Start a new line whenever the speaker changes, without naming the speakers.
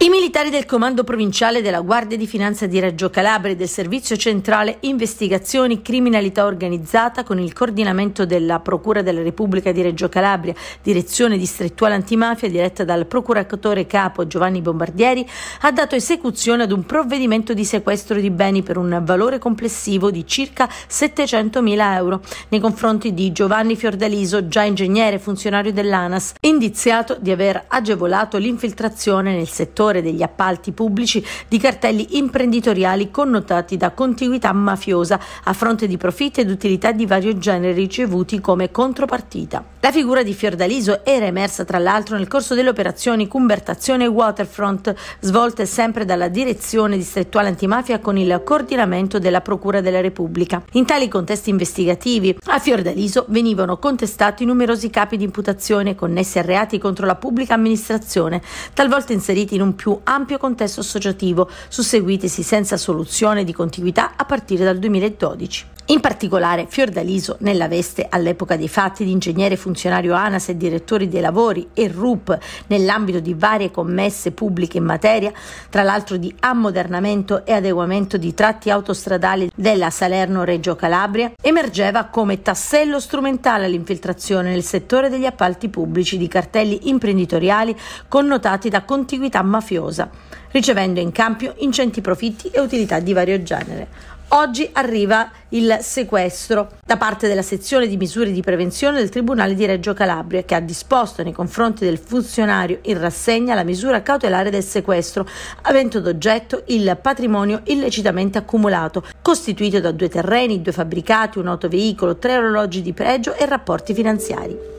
I militari del Comando Provinciale della Guardia di Finanza di Reggio Calabria e del Servizio Centrale Investigazioni Criminalità Organizzata con il coordinamento della Procura della Repubblica di Reggio Calabria, Direzione Distrettuale Antimafia diretta dal procuratore capo Giovanni Bombardieri, ha dato esecuzione ad un provvedimento di sequestro di beni per un valore complessivo di circa 700.000 euro nei confronti di Giovanni Fiordaliso, già ingegnere funzionario dell'ANAS, indiziato di aver agevolato l'infiltrazione nel settore settore degli appalti pubblici di cartelli imprenditoriali connotati da contiguità mafiosa a fronte di profitti ed utilità di vario genere ricevuti come contropartita. La figura di Fiordaliso era emersa tra l'altro nel corso delle operazioni Cumbertazione e Waterfront, svolte sempre dalla direzione distrettuale antimafia con il coordinamento della Procura della Repubblica. In tali contesti investigativi, a Fiordaliso venivano contestati numerosi capi di imputazione connessi a reati contro la pubblica amministrazione, talvolta inseriti in un più ampio contesto associativo, susseguitisi senza soluzione di contiguità a partire dal 2012. In particolare, Fiordaliso, nella veste all'epoca dei fatti di ingegnere funzionario ANAS e direttore dei lavori e RUP nell'ambito di varie commesse pubbliche in materia, tra l'altro di ammodernamento e adeguamento di tratti autostradali della Salerno-Reggio Calabria, emergeva come tassello strumentale all'infiltrazione nel settore degli appalti pubblici di cartelli imprenditoriali connotati da contiguità mafiosa, ricevendo in cambio ingenti profitti e utilità di vario genere. Oggi arriva il sequestro da parte della sezione di misure di prevenzione del Tribunale di Reggio Calabria che ha disposto nei confronti del funzionario in rassegna la misura cautelare del sequestro avendo d'oggetto il patrimonio illecitamente accumulato costituito da due terreni, due fabbricati, un autoveicolo, tre orologi di pregio e rapporti finanziari.